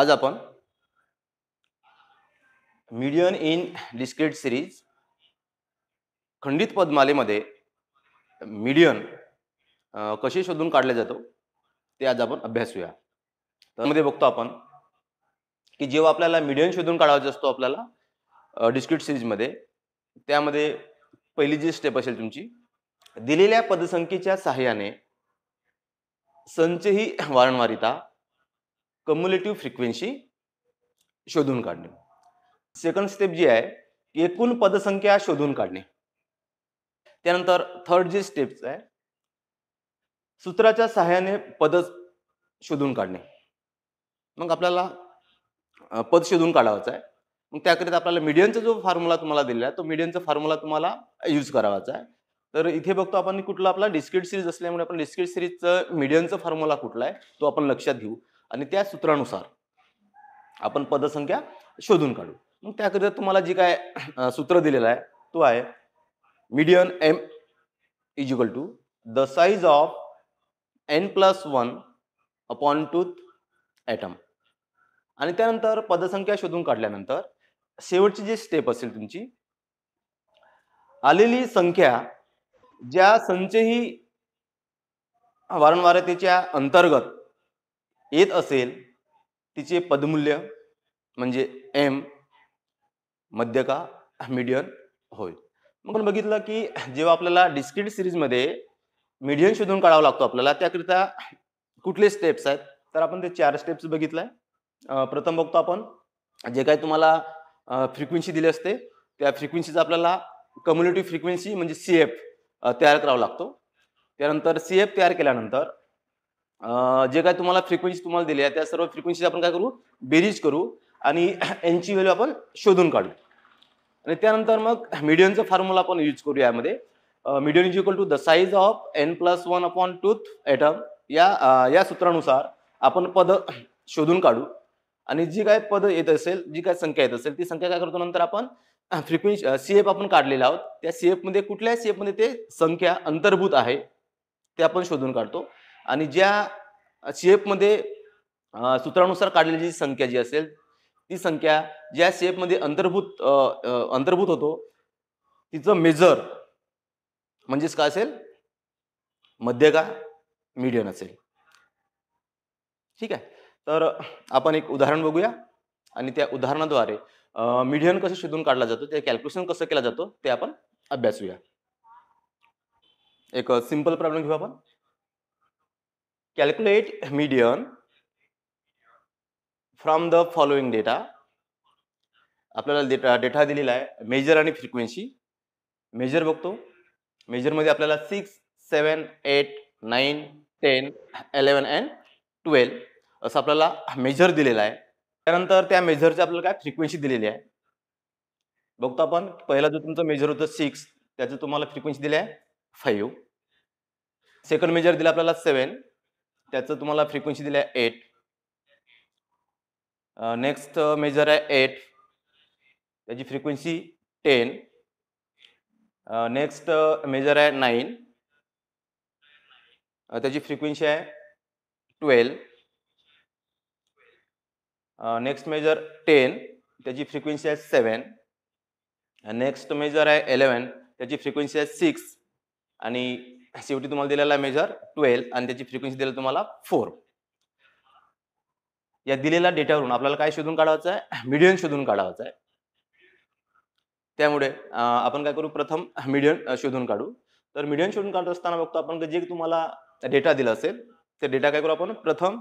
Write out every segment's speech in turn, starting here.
आज आपण median in discrete series खंडित पदमालेमध्ये मिडियन कसे शोधून काढले जातो ते आज आपण अभ्यासूया त्यामध्ये बघतो आपण की जेव्हा आपल्याला मिडियन शोधून काढायचा असतो आपल्याला डिस्क्रिट सिरीजमध्ये त्यामध्ये पहिली जी स्टेप असेल तुमची दिलेल्या पदसंख्येच्या सहाय्याने संचही वारंवारिता कम्युलेटिव्ह फ्रिक्वेन्सी शोधून काढणे सेकंड स्टेप जी आहे एकूण पदसंख्या शोधून काढणे त्यानंतर थर्ड जी स्टेप्स आहे सूत्राच्या सहाय्याने पद शोधून काढणे मग आपल्याला पद शोधून काढावाचं आहे मग त्याकरिता आपल्याला मीडियनचा जो फॉर्म्युला तुम्हाला दिलेला आहे तो मीडियनचा फॉर्म्युला तुम्हाला यूज करावाचा आहे तर इथे बघतो आपण कुठला आपला डिस्क्रिट सिरीज असल्यामुळे आपण डिस्क्रिट सिरीजचं मीडियनचा फॉर्म्युला कुठला आहे तो आपण लक्षात घेऊ आणि त्या सूत्रानुसार आपण पदसंख्या शोधून काढू मग त्याकरिता तुम्हाला जी काय सूत्र दिलेलं आहे तो आहे median M is equal to the size of N plus one upon twoth item आणि त्यानंतर पदसंख्या शोधून काढल्यानंतर शेवटची जी स्टेप असेल तुमची आलेली संख्या ज्या संचही वारंवारतेच्या अंतर्गत येत असेल तिचे पदमूल्य म्हणजे एम मध्यका मिडियन होय मग बघितलं की जेव्हा आपल्याला डिस्क्रीट सिरीजमध्ये मिडियन शोधून काढावा लागतो आपल्याला त्याकरिता कुठले स्टेप्स आहेत तर आपण ते चार स्टेप्स बघितलंय प्रथम बघतो आपण जे काही तुम्हाला फ्रिक्वेन्सी दिली असते त्या फ्रिक्वेन्सीचा आपल्याला कम्युनिटी फ्रिक्वेन्सी म्हणजे सी एफ तयार करावा लागतो त्यानंतर सी एफ तयार केल्यानंतर जे काय तुम्हाला फ्रिक्वेन्सी तुम्हाला दिली आहे त्या सर्व फ्रिक्वेन्सी आपण काय करू बेरीज करू आणि यांची व्हॅल्यू आपण शोधून काढू आणि त्यानंतर मग मिडियनचं फॉर्म्युला आपण यूज करू यामध्ये median is equal to the size of N plus one upon twoth item या या सूत्रानुसार आपण पद शोधून काढू आणि जी काय पद येत असेल जी काय संख्या येत असेल ती संख्या काय करतो नंतर आपण फ्रिक्वेन्सी सी एफ आपण काढलेला आहोत त्या सी एफमध्ये कुठल्या सी एफमध्ये ते संख्या अंतर्भूत आहे ते आपण शोधून काढतो आणि ज्या शेपमध्ये सूत्रानुसार काढलेली जी संख्या जी असेल ती संख्या ज्या शेपमध्ये अंतर्भूत अंतर्भूत होतो तिचं मेजर म्हणजेच काय असेल मध्य का मिडियन असेल ठीक आहे तर आपण एक उदाहरण बघूया आणि त्या उदाहरणाद्वारे मीडियन कसं शोधून काढला जातो ते कॅल्क्युलेशन कसं केला जातो ते आपण अभ्यासूया एक सिंपल प्रॉब्लेम घेऊ आपण Calculate median from the following data आपल्याला डेटा डेटा दिलेला आहे मेजर आणि फ्रिक्वेन्सी मेजर बघतो मेजरमध्ये आपल्याला six seven eight nine ten eleven and twelve असं आपल्याला मेजर दिलेला आहे त्यानंतर त्या मेजरची आपल्याला काय फ्रिक्वेन्सी दिलेली आहे बघतो आपण पहिला जो तुमचं मेजर होतं सिक्स त्याचं तुम्हाला फ्रिक्वेन्सी दिली आहे फाईव्ह सेकंड मेजर दिला आपल्याला सेवन त्याचं तुम्हाला फ्रिक्वेन्सी दिली आहे एट नेक्स्ट मेजर आहे एट त्याची फ्रिक्वेन्सी टेन नेक्स्ट मेजर आहे नाईन त्याची फ्रिक्वेन्सी आहे ट्वेल्व नेक्स्ट मेजर टेन त्याची फ्रिक्वेन्सी आहे सेवन नेक्स्ट मेजर आहे एलेवन त्याची फ्रिक्वेन्सी आहे सिक्स आणि शेवटी e तुम्हाला दिलेला आहे मेजर ट्वेल्व आणि त्याची फ्रिक्वेन्सी दिलेली तुम्हाला फोर या दिलेल्या डेटावरून आपल्याला काय शोधून काढायचं आहे मिडियन शोधून काढायचं आहे त्यामुळे आपण काय करू प्रथम मिडियन शोधून काढू तर मिडियन शोधून काढत असताना बघतो आपण जे तुम्हाला डेटा दिला असेल ते डेटा काय करू आपण प्रथम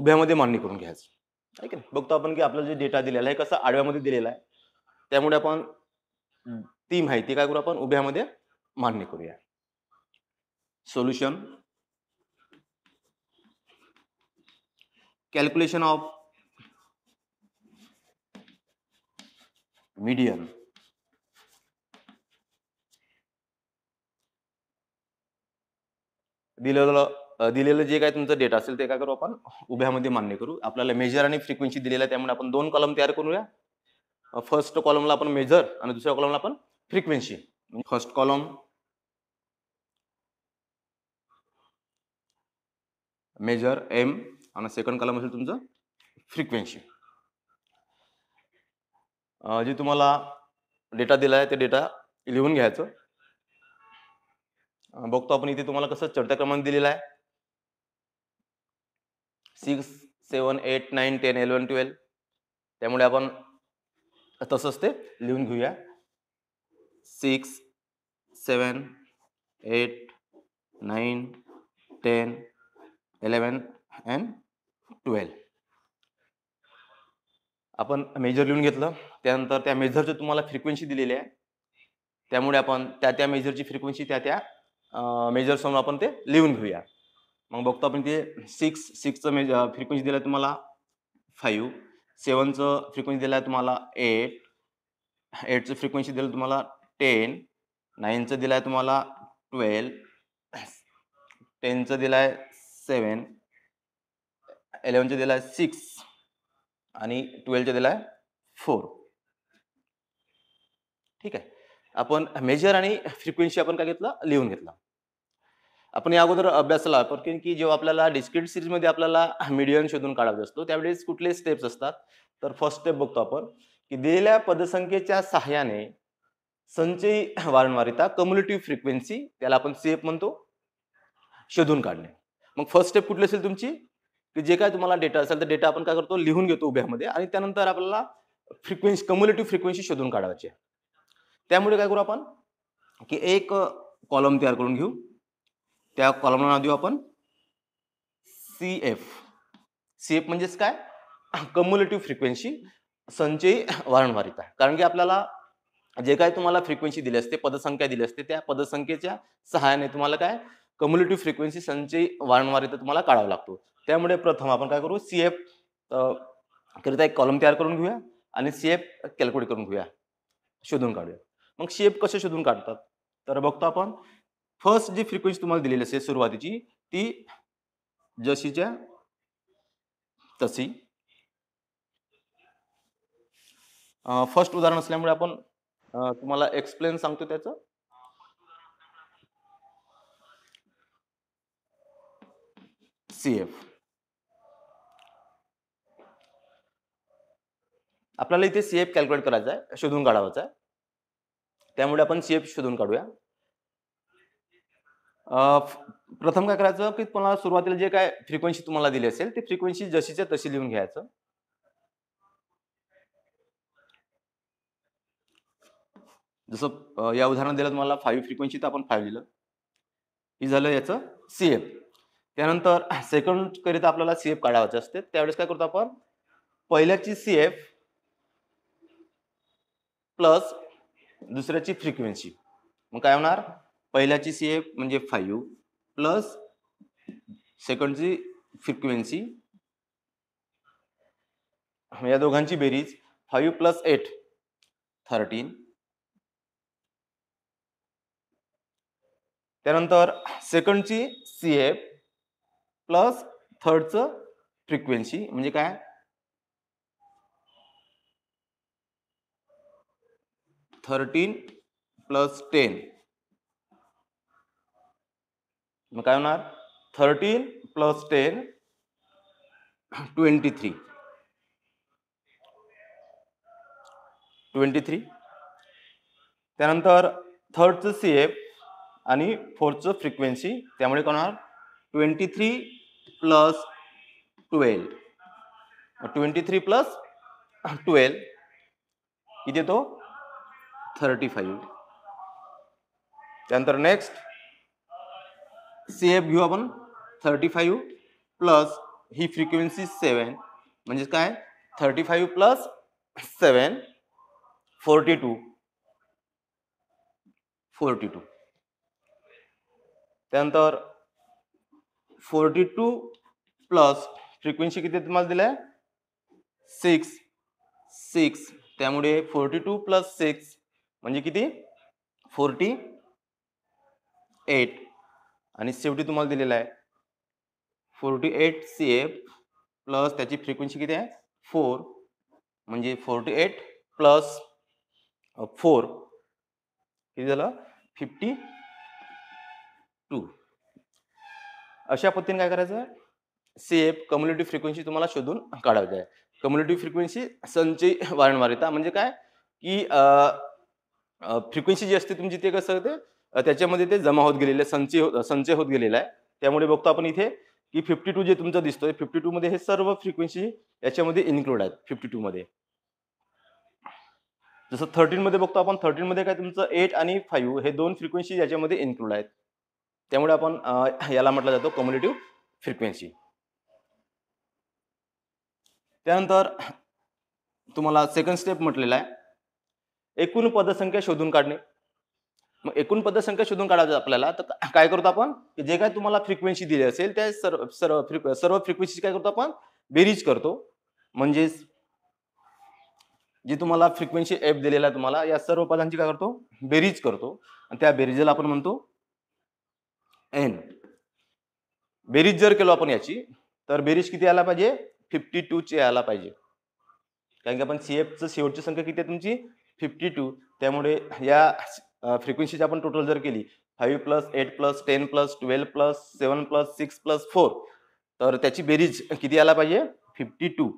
उभ्यामध्ये मांडणी करून घ्यायचं ठीक आहे बघतो आपण की आपला जे डेटा दिलेला आहे कसं आडव्यामध्ये दिलेला आहे त्यामुळे आपण ती माहिती काय करू आपण उभ्यामध्ये मान्य करूया solution calculation of median दिलेलं दिलेलं जे काय तुमचं डेटा असेल ते काय करू आपण उभ्यामध्ये मान्य करू आपल्याला मेजर आणि फ्रिक्वेन्सी दिलेला त्यामुळे आपण दोन कॉलम तयार करूया फर्स्ट कॉलमला आपण मेजर आणि दुसऱ्या कॉलमला आपण frequency first column measure M आणि सेकंड कलम असेल तुमचं फ्रिक्वेन्सी जे तुम्हाला डेटा दिला आहे ते डेटा लिहून घ्यायचं बघतो आपण इथे तुम्हाला कसं चढत्या क्रमांक दिलेला आहे six seven eight nine ten eleven twelve त्यामुळे आपण तसंच ते लिहून घेऊया six seven eight nine ten eleven and twelve आपण मेजर लिहून घेतलं त्यानंतर त्या मेजरचं तुम्हाला फ्रिक्वेन्सी दिलेली आहे त्यामुळे आपण त्या त्या मेजरची फ्रिक्वेन्सी त्या त्या मेजर समोर आपण ते लिहून घेऊया मग बघतो आपण ते सिक्स सिक्सचं मेज फ्रिक्वेन्सी आहे तुम्हाला फाईव्ह सेवनचं फ्रिक्वेन्सी दिला आहे तुम्हाला एट एटचं फ्रिक्वेन्सी दिलं तुम्हाला टेन नाईनचं दिलं आहे तुम्हाला ट्वेल्व टेनचं दिलं आहे सेवन इलेवनच्या दिला आहे सिक्स आणि ट्वेल्वच्या दिला आहे फोर ठीक आहे आपण मेजर आणि फ्रिक्वेन्सी आपण काय घेतला लिहून घेतला आपण या अगोदर अभ्यासाला आपण की जेव्हा आपल्याला डिस्क्रिट सिरीजमध्ये आपल्याला मीडियम शोधून काढायचा असतो त्यावेळेस कुठले स्टेप्स असतात तर फर्स्ट स्टेप बघतो आपण की दिलेल्या पदसंख्येच्या सहाय्याने संचयी वारंवारिता कम्युनिटी फ्रिक्वेन्सी त्याला आपण सेफ म्हणतो शोधून काढणे मग फर्स्ट स्टेप कुठली असेल तुमची की जे काय तुम्हाला डेटा असेल तर डेटा आपण काय करतो लिहून घेतो उभ्यामध्ये आणि त्यानंतर आपल्याला फ्रिक्वेन्सी कम्युनिटी फ्रिक्वेन्सी शोधून काढायची त्यामुळे काय करू आपण की एक कॉलम तयार करून घेऊ त्या कॉलमला नाव देऊ आपण सी एफ सी एफ म्हणजेच काय कम्युनिटी फ्रिक्वेन्सी संचयी वारंवारिता कारण की आपल्याला जे काय तुम्हाला फ्रिक्वेन्सी दिली असते पदसंख्या दिली असते त्या पदसंख्येच्या सहाय्याने तुम्हाला काय कम्युनिटी फ्रिक्वेन्सी संचयी वारंवारिता तुम्हाला काढावा लागतो त्यामुळे प्रथम आपण काय करू सी एफ करिता एक कॉलम तयार करून घेऊया आणि सी एफ कॅल्क्युलेट करून घेऊया शोधून काढूया मग सी एफ कसे शोधून काढतात तर बघतो आपण फर्स्ट जी फ्रिक्वेन्सी तुम्हाला दिलेली असेल सुरुवातीची ती जशीच्या तशी फर्स्ट उदाहरण असल्यामुळे आपण तुम्हाला एक्सप्लेन सांगतो त्याचं सी आपल्याला इथे सी एफ कॅल्क्युलेट करायचं आहे शोधून काढायचं आहे त्यामुळे आपण सी एफ शोधून काढूया प्रथम काय करायचं की तुम्हाला सुरुवातीला जे काय फ्रिक्वेन्सी तुम्हाला दिली असेल ती फ्रिक्वेन्सी जशीच्या तशी लिहून घ्यायचं जसं या उदाहरण दिलं तुम्हाला फाईव्ह फ्रिक्वेन्सी तर आपण फाईव्ह लिहिलं हे झालं याचं सी एफ त्यानंतर सेकंडकरिता आपल्याला सी एफ काढावायचे असते त्यावेळेस काय करतो आपण पहिल्याची सी एफ प्लस दुसऱ्याची फ्रिक्वेन्सी मग काय होणार पहिल्याची सी एफ म्हणजे फाईव्ह प्लस सेकंडची फ्रिक्वेन्सी या दोघांची बेरीज फाईव्ह प्लस एट थर्टीन त्यानंतर सेकंडची सी एफ प्लस थर्डचं फ्रिक्वेन्सी म्हणजे काय थर्टीन प्लस टेन मग काय होणार thirteen plus ten twenty three twenty three त्यानंतर थर्डचं सी एफ आणि फोर्थचं फ्रिक्वेन्सी त्यामुळे काय होणार twenty three plus twelve twenty three plus twelve किती येतो थर्टी फाईव्ह त्यानंतर नेक्स्ट सी एफ घेऊ आपण थर्टी फाईव्ह प्लस ही फ्रिक्वेन्सी सेवन म्हणजेच काय thirty five plus seven forty two forty two त्यानंतर फोर्टी टू प्लस फ्रिक्वेन्सी किती तुम्हाला दिलं आहे सिक्स सिक्स त्यामुळे फोर्टी टू प्लस सिक्स म्हणजे किती फोर्टी एट आणि सेफ्टी तुम्हाला दिलेला आहे forty eight C F plus त्याची फ्रिक्वेन्सी किती आहे फोर म्हणजे फोर्टी एट प्लस फोर किती झालं फिफ्टी टू अशा पद्धतीने काय करायचं आहे सेफ कम्युनिटी फ्रिक्वेन्सी तुम्हाला शोधून काढायचं आहे कम्युनिटी फ्रिक्वेन्सी संचयी वारंवारिता म्हणजे काय की फ्रिक्वेन्सी जी असते तुमची ते कसं ते त्याच्यामध्ये ते जमा होत गेलेले संचय हो, संचय होत गेलेला आहे त्यामुळे बघतो आपण इथे की फिफ्टी टू जे तुमचं दिसतोय फिफ्टी टू मध्ये हे सर्व फ्रिक्वेन्सी याच्यामध्ये इन्क्लूड आहेत फिफ्टी टू मध्ये जसं थर्टीन मध्ये बघतो आपण थर्टीन मध्ये काय तुमचं एट आणि फाईव्ह हे दोन फ्रिक्वेन्सी याच्यामध्ये इन्क्लूड आहेत त्यामुळे आपण याला म्हटलं जातो कम्युनिटिव्ह फ्रिक्वेन्सी त्यानंतर तुम्हाला सेकंड स्टेप म्हटलेला आहे एकूण पदसंख्या शोधून काढणे मग एकूण पदसंख्या शोधून काढायचं आपल्याला तर काय करतो आपण जे काय तुम्हाला फ्रिक्वेन्सी दिली असेल त्या सर्व सर्व फ्रिक्वे सर्व फ्रिक्वेन्सी काय करतो आपण बेरीज करतो म्हणजेच जी तुम्हाला फ्रिक्वेन्सी एफ दिलेला आहे तुम्हाला या सर्व पदांची काय करतो बेरीज करतो आणि त्या बेरीजला आपण म्हणतो एन बेरीज जर केलो आपण याची तर बेरीज किती आला पाहिजे फिफ्टी टूची आला पाहिजे कारण की आपण सी एफचं शेवटची संख्या किती आहे तुमची फिफ्टी टू त्यामुळे या फ्रिक्वेन्सीची आपण टोटल जर केली five plus eight plus ten plus twelve plus seven plus six plus four तर त्याची बेरीज किती आला पाहिजे फिफ्टी टू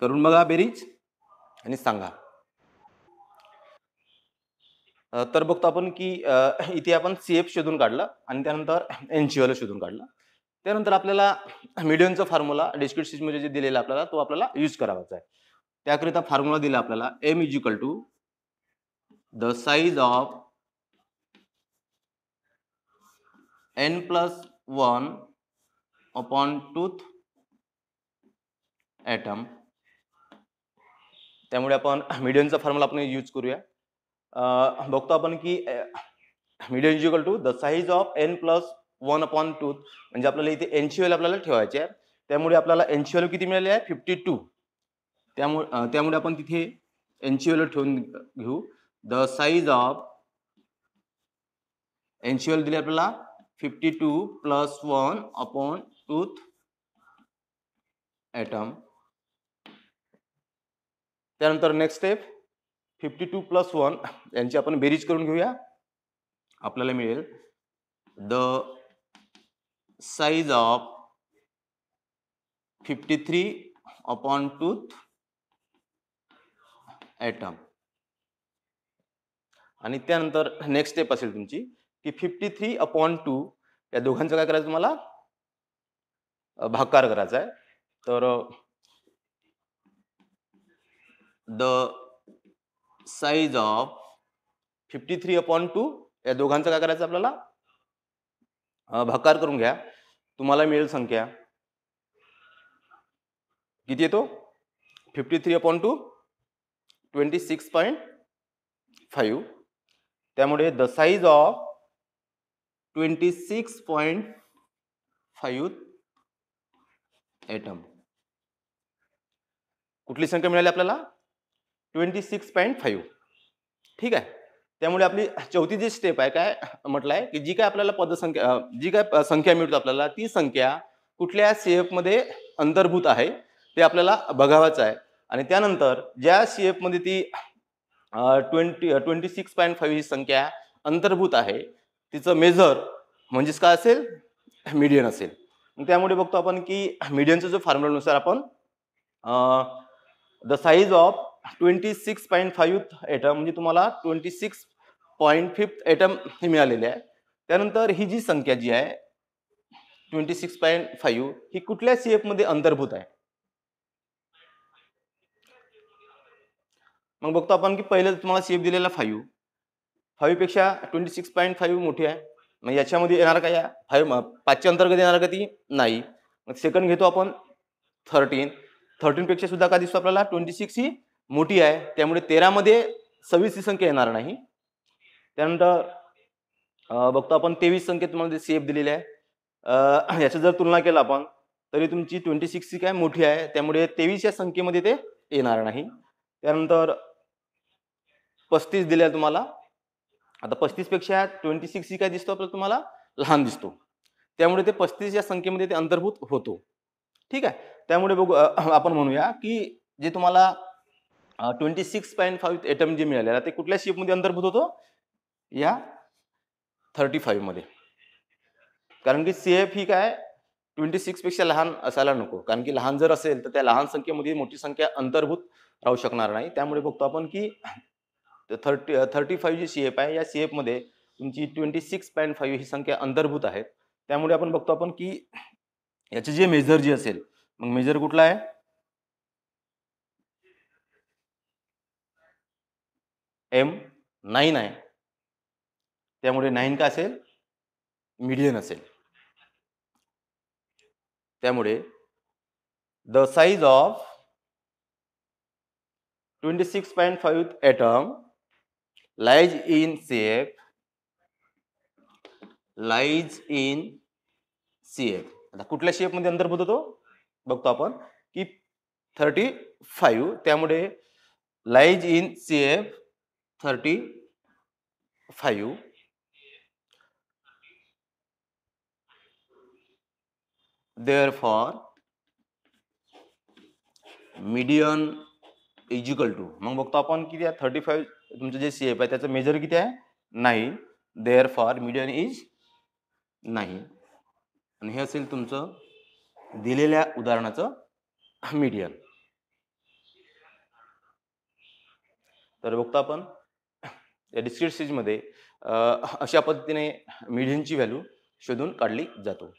करून बघा बेरीज आणि सांगा तर बघतो आपण की इथे आपण सी एफ शोधून काढला आणि त्यानंतर एन सी शोधून काढला त्यानंतर आपल्याला मिडियमचा फॉर्म्युला डिस्क्रिट जे दिलेला आपल्याला तो आपल्याला यूज करावाचा आहे त्याकरिता फॉर्म्युला दिला आपल्याला M is equal to the size of N plus one upon twoth item त्यामुळे आपण मिडियमचा फॉर्म्युला आपण यूज करूया बघतो आपण की medium is equal to the size of N plus one upon two म्हणजे आपल्याला इथे एनची वेल आपल्याला ठेवायची आहे त्यामुळे आपल्याला एनची किती मिळाली आहे फिफ्टी टू त्यामुळे त्यामुळे आपण तिथे एनशी ठेवून घेऊ द साईज ऑफ एनशी वेल दिली आपल्याला fifty two plus one upon twoth item त्यानंतर next step fifty two plus one यांची आपण बेरीज करून घेऊया आपल्याला मिळेल the size of fifty three upon twoth item आणि त्यानंतर नेक्स्ट स्टेप असेल तुमची की फिफ्टी थ्री अपॉन टू या दोघांचं काय करायचं तुम्हाला भाकार करायचा आहे तर the size of fifty three upon two या दोघांचं काय करायचं आपल्याला भाकार करून घ्या तुम्हाला मिळेल संख्या किती येतो fifty three upon two twenty six point five त्यामुळे the size of twenty six point five item कुठली संख्या मिळाली आपल्याला ट्वेंटी सिक्स पॉईंट फाईव्ह ठीक आहे त्यामुळे आपली चौथी जी स्टेप आहे काय म्हटलं आहे की जी काय आपल्याला पदसंख्या जी काय संख्या मिळतो आपल्याला ती संख्या कुठल्या एफमध्ये अंतर्भूत आहे ते आपल्याला बघावायचं आहे आणि त्यानंतर ज्या एफमध्ये ती twenty twenty six point five ही संख्या अंतर्भूत आहे तिचं मेजर म्हणजेच काय असेल मीडियन असेल त्यामुळे बघतो आपण की मीडियनच्या जो फॉर्म्युलानुसार आपण the size of twenty six point five item म्हणजे तुम्हाला twenty six point fifth item हे मिळालेले आहे त्यानंतर ही जी संख्या जी आहे ट्वेंटी सिक्स पॉईंट फाईव्ह ही कुठल्या सी एफमध्ये अंतर्भूत आहे मग बघतो आपण की पहिलं तुम्हाला सी एफ दिलेला फाईव्ह फाईव्हपेक्षा ट्वेंटी सिक्स पॉईंट फाईव्ह मोठी आहे मग याच्यामध्ये येणार का या फाईव्ह पाचच्या अंतर्गत येणार का ती नाही मग सेकंड घेतो आपण थर्टीन थर्टीनपेक्षा सुद्धा का दिसतो आपल्याला ट्वेंटी सिक्स ही मोठी आहे त्यामुळे तेरामध्ये सव्वीस ही संख्या येणार नाही त्यानंतर बघतो आपण तेवीस संख्येत तुम्हाला सी एफ दिलेली आहे याची जर तुलना केला आपण तरी तुमची ट्वेंटी सिक्स ही काय मोठी आहे त्यामुळे तेवीस या संख्येमध्ये ते येणार नाही त्यानंतर पस्तीस दिले आहे तुम्हाला आता पस्तीसपेक्षा ट्वेंटी सिक्स ही काय दिसतो आपल्याला तुम्हाला लहान दिसतो त्यामुळे ते पस्तीस या संख्येमध्ये ते अंतर्भूत होतो ठीक आहे त्यामुळे बघू आपण म्हणूया की जे तुम्हाला twenty six point five item जे मिळालेला ते कुठल्या शेफमध्ये अंतर्भूत होतो या थर्टी फाईव्हमध्ये कारण की सी एफ ही काय ट्वेंटी सिक्सपेक्षा लहान असायला नको कारण की लहान जर असेल तर त्या लहान संख्येमध्ये मोठी संख्या अंतर्भूत राहू शकणार नाही त्यामुळे बघतो आपण की थर्टी थर्टी फाईव्ह जी सी एफ आहे या सी एफमध्ये तुमची ट्वेंटी सिक्स पॉईंट फाईव्ह ही संख्या अंतर्भूत आहे त्यामुळे आपण बघतो आपण की याचे जे मेजर जे असेल मग मेजर कुठला आहे एम नाईन आहे त्यामुळे नाईन का असेल मिडियन असेल त्यामुळे the size of twenty six point five item lies in C F lies in C F आता कुठल्या शेपमध्ये अंतर्भूत होतो बघतो आपण की थर्टी फाईव्ह त्यामुळे lies in C F thirty five therefore median is equal to मग बघतो आपण किती आहे थर्टी फाईव्ह तुमचं जे सी एफ आहे त्याचं मेजर किती आहे नाही देअर फॉर मिडियन इज नाही आणि हे असेल तुमचं दिलेल्या उदाहरणाचं मिडियन तर बघतो आपण डिस्क्रीट सीजमध्ये अशा पद्धतीने मिडियनची व्हॅल्यू शोधून काढली जातो